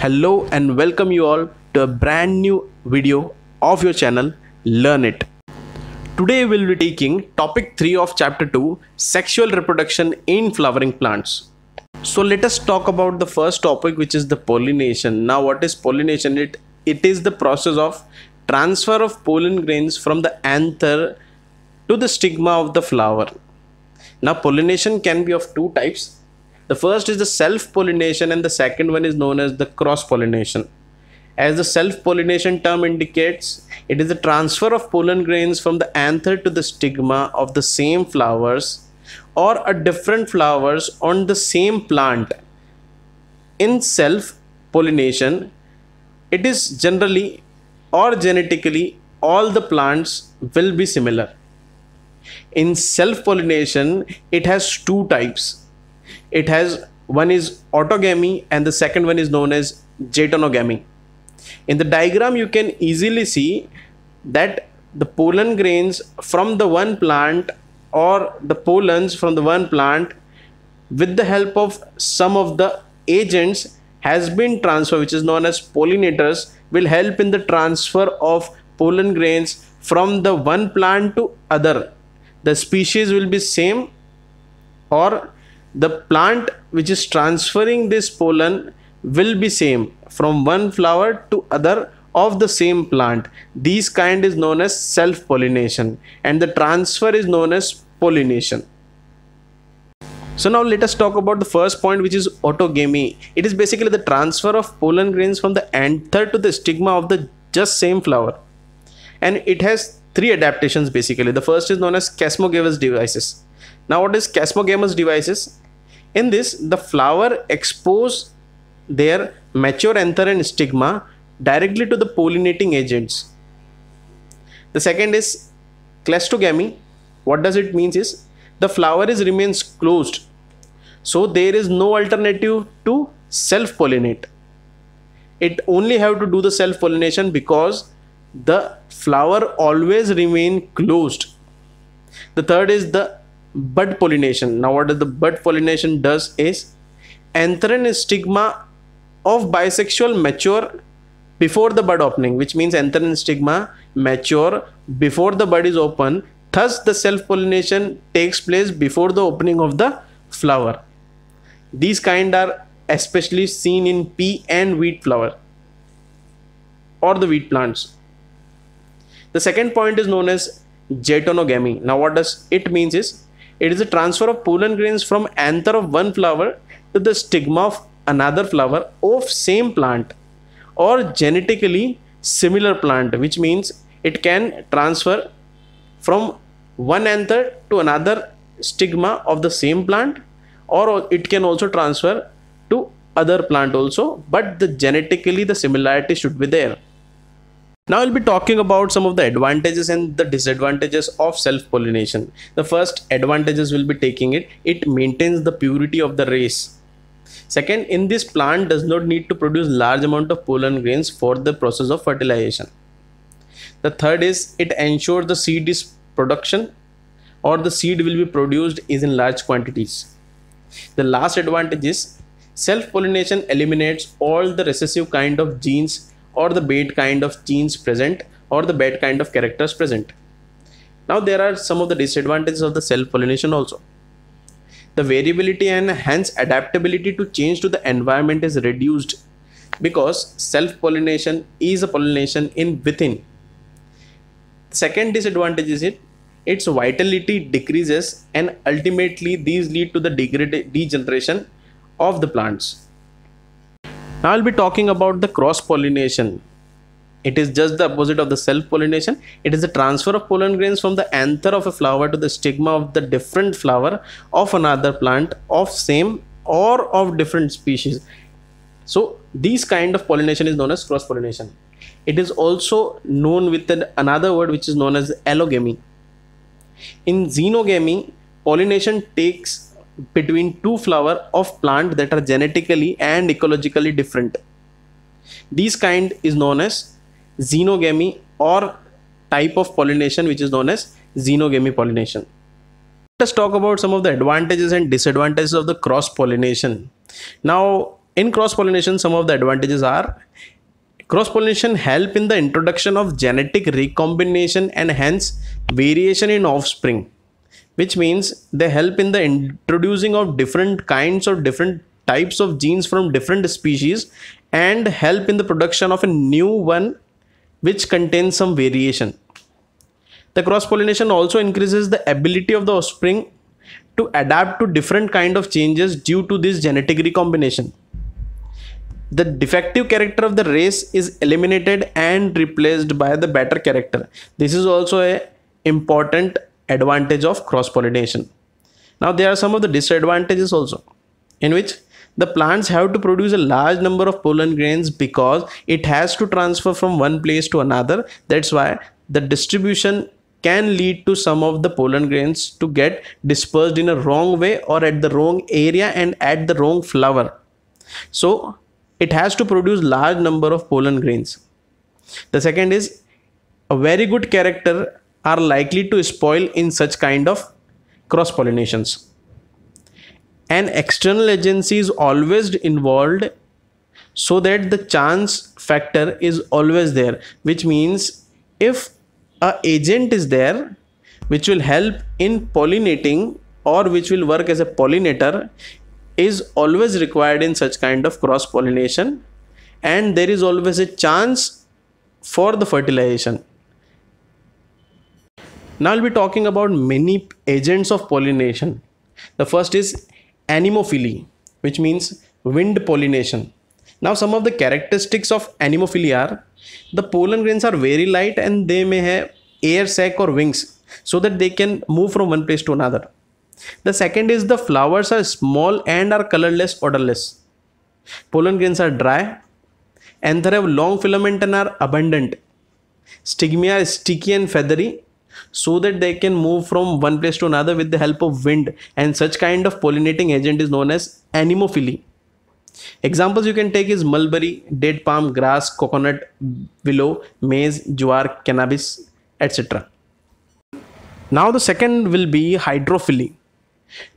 hello and welcome you all to a brand new video of your channel learn it today we'll be taking topic 3 of chapter 2 sexual reproduction in flowering plants so let us talk about the first topic which is the pollination now what is pollination it it is the process of transfer of pollen grains from the anther to the stigma of the flower now pollination can be of two types the first is the self pollination, and the second one is known as the cross pollination. As the self pollination term indicates, it is the transfer of pollen grains from the anther to the stigma of the same flowers or a different flowers on the same plant. In self pollination, it is generally or genetically all the plants will be similar. In self pollination, it has two types it has one is autogamy and the second one is known as jetonogamy. In the diagram you can easily see that the pollen grains from the one plant or the pollens from the one plant with the help of some of the agents has been transferred which is known as pollinators will help in the transfer of pollen grains from the one plant to other the species will be same or the plant which is transferring this pollen will be same from one flower to other of the same plant these kind is known as self pollination and the transfer is known as pollination so now let us talk about the first point which is autogamy. It is basically the transfer of pollen grains from the anther to the stigma of the just same flower. And it has three adaptations basically. The first is known as chasmogavus devices. Now what is Casmogamous devices? In this, the flower expose their mature anther and stigma directly to the pollinating agents. The second is cleistogamy. What does it mean is the flower is remains closed. So there is no alternative to self-pollinate. It only have to do the self-pollination because the flower always remain closed. The third is the bud pollination. Now, what the bud pollination does is anthran stigma of bisexual mature before the bud opening, which means anthran stigma mature before the bud is open. Thus, the self pollination takes place before the opening of the flower. These kind are especially seen in pea and wheat flower or the wheat plants. The second point is known as jetonogamy. Now, what does it means is it is a transfer of pollen grains from anther of one flower to the stigma of another flower of same plant or genetically similar plant which means it can transfer from one anther to another stigma of the same plant or it can also transfer to other plant also but the genetically the similarity should be there now I'll be talking about some of the advantages and the disadvantages of self-pollination. The first advantages will be taking it. It maintains the purity of the race. Second, in this plant does not need to produce large amount of pollen grains for the process of fertilization. The third is it ensures the seed is production or the seed will be produced is in large quantities. The last advantage is self-pollination eliminates all the recessive kind of genes or the bad kind of genes present or the bad kind of characters present. Now there are some of the disadvantages of the self-pollination also. The variability and hence adaptability to change to the environment is reduced because self-pollination is a pollination in within. Second disadvantage is it its vitality decreases and ultimately these lead to the degeneration of the plants now I'll be talking about the cross pollination. It is just the opposite of the self pollination. It is the transfer of pollen grains from the anther of a flower to the stigma of the different flower of another plant of same or of different species. So these kind of pollination is known as cross pollination. It is also known with an, another word which is known as allogamy. In xenogamy, pollination takes between two flower of plant that are genetically and ecologically different. this kind is known as xenogamy or type of pollination which is known as xenogamy pollination. Let us talk about some of the advantages and disadvantages of the cross pollination. Now in cross pollination some of the advantages are cross pollination help in the introduction of genetic recombination and hence variation in offspring which means they help in the introducing of different kinds or different types of genes from different species and help in the production of a new one which contains some variation. The cross-pollination also increases the ability of the offspring to adapt to different kind of changes due to this genetic recombination. The defective character of the race is eliminated and replaced by the better character. This is also a important advantage of cross pollination. Now, there are some of the disadvantages also, in which the plants have to produce a large number of pollen grains because it has to transfer from one place to another. That's why the distribution can lead to some of the pollen grains to get dispersed in a wrong way or at the wrong area and at the wrong flower. So, it has to produce large number of pollen grains. The second is a very good character are likely to spoil in such kind of cross pollinations. An external agency is always involved so that the chance factor is always there, which means if a agent is there which will help in pollinating or which will work as a pollinator is always required in such kind of cross pollination and there is always a chance for the fertilization now I'll be talking about many agents of pollination. The first is anemophily, which means wind pollination. Now some of the characteristics of anemophily are the pollen grains are very light and they may have air sac or wings so that they can move from one place to another. The second is the flowers are small and are colorless, odorless. Pollen grains are dry and they have long filament and are abundant. Stigmia is sticky and feathery so that they can move from one place to another with the help of wind and such kind of pollinating agent is known as anemophily. Examples you can take is mulberry, date palm, grass, coconut, willow, maize, jowar, cannabis, etc. Now the second will be hydrophily.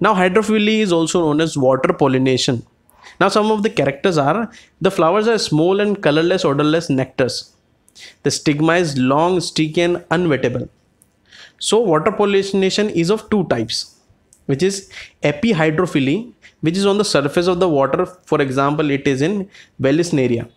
Now hydrophily is also known as water pollination. Now some of the characters are the flowers are small and colorless odorless nectars. The stigma is long, sticky and unwettable. So water pollination is of two types, which is epihydrophily, which is on the surface of the water. For example, it is in Vallisneria.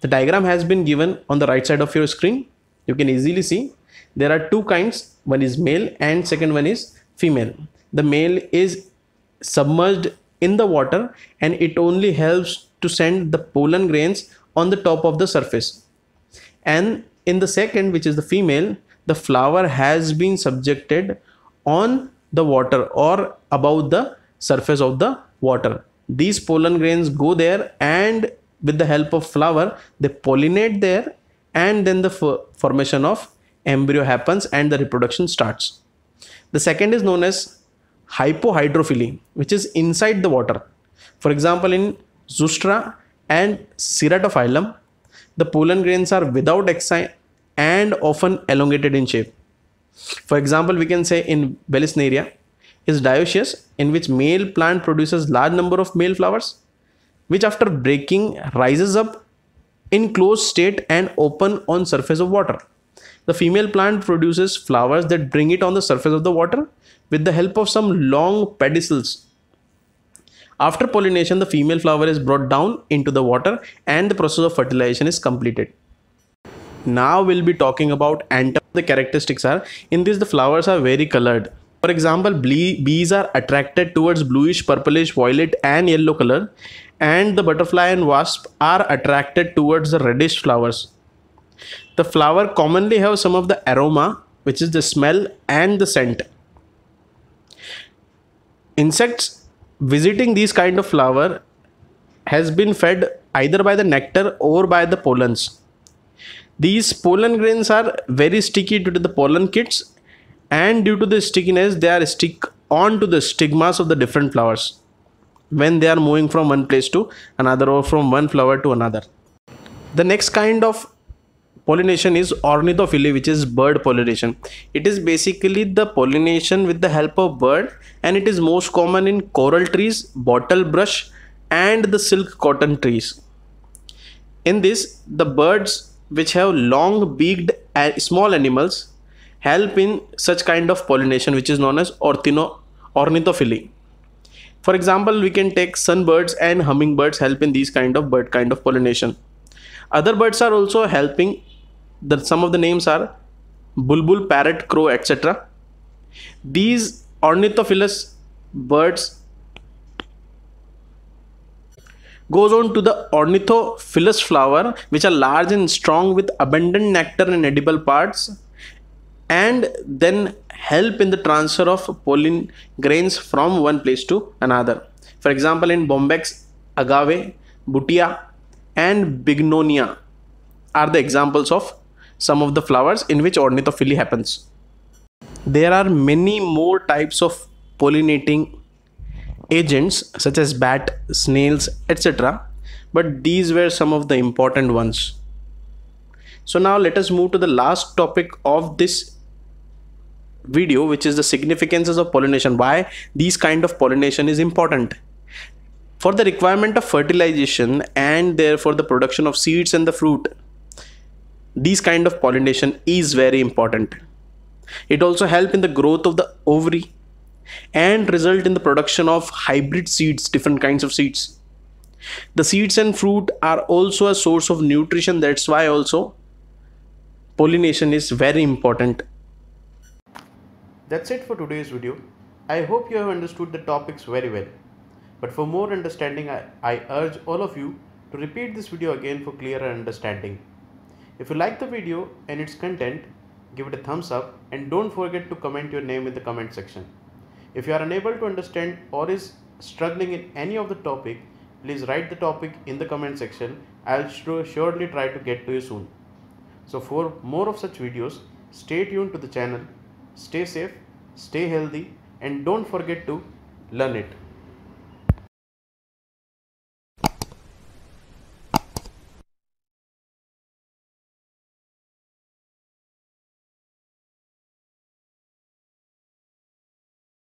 The diagram has been given on the right side of your screen. You can easily see there are two kinds. One is male and second one is female. The male is submerged in the water and it only helps to send the pollen grains on the top of the surface. And in the second, which is the female, the flower has been subjected on the water or above the surface of the water these pollen grains go there and with the help of flower they pollinate there and then the formation of embryo happens and the reproduction starts the second is known as hypohydrophily which is inside the water for example in zustra and ceratophyllum the pollen grains are without exi- and often elongated in shape. For example, we can say in Belisneria is dioecious in which male plant produces large number of male flowers which after breaking rises up in closed state and open on surface of water. The female plant produces flowers that bring it on the surface of the water with the help of some long pedicels. After pollination, the female flower is brought down into the water and the process of fertilization is completed now we'll be talking about and the characteristics are in this the flowers are very colored for example bees are attracted towards bluish purplish violet and yellow color and the butterfly and wasp are attracted towards the reddish flowers the flower commonly have some of the aroma which is the smell and the scent insects visiting these kind of flower has been fed either by the nectar or by the pollens these pollen grains are very sticky due to the pollen kits and due to the stickiness they are stick on to the stigmas of the different flowers when they are moving from one place to another or from one flower to another. The next kind of pollination is ornithophily which is bird pollination. It is basically the pollination with the help of bird and it is most common in coral trees, bottlebrush and the silk cotton trees. In this the birds which have long beaked small animals help in such kind of pollination which is known as orthino- ornithophily. For example, we can take sunbirds and hummingbirds help in these kind of bird kind of pollination. Other birds are also helping. some of the names are bulbul, parrot, crow, etc. These ornithophilous birds goes on to the ornithophilous flower, which are large and strong with abundant nectar and edible parts, and then help in the transfer of pollen grains from one place to another. For example, in Bombex, agave, butia, and bignonia are the examples of some of the flowers in which ornithophily happens. There are many more types of pollinating agents such as bat, snails, etc. But these were some of the important ones. So now let us move to the last topic of this video which is the significances of pollination why these kind of pollination is important for the requirement of fertilization and therefore the production of seeds and the fruit these kind of pollination is very important it also help in the growth of the ovary and result in the production of hybrid seeds, different kinds of seeds. The seeds and fruit are also a source of nutrition, that's why also pollination is very important. That's it for today's video. I hope you have understood the topics very well. But for more understanding, I, I urge all of you to repeat this video again for clearer understanding. If you like the video and its content, give it a thumbs up and don't forget to comment your name in the comment section. If you are unable to understand or is struggling in any of the topic, please write the topic in the comment section. I'll surely try to get to you soon. So for more of such videos, stay tuned to the channel. Stay safe, stay healthy and don't forget to learn it.